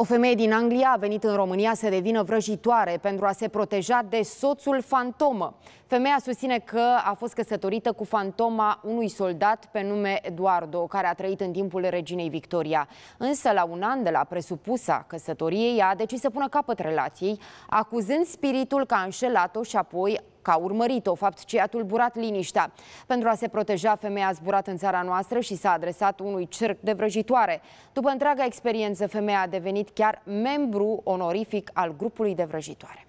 O femeie din Anglia a venit în România să devină vrăjitoare pentru a se proteja de soțul fantomă. Femeia susține că a fost căsătorită cu fantoma unui soldat pe nume Eduardo, care a trăit în timpul reginei Victoria. Însă, la un an de la presupusa căsătorie, ea a decis să pună capăt relației, acuzând spiritul că a înșelat-o și apoi că a urmărit-o, fapt ce a tulburat liniștea. Pentru a se proteja, femeia a zburat în țara noastră și s-a adresat unui cerc de vrăjitoare. După întreaga experiență, femeia a devenit chiar membru onorific al grupului de vrăjitoare.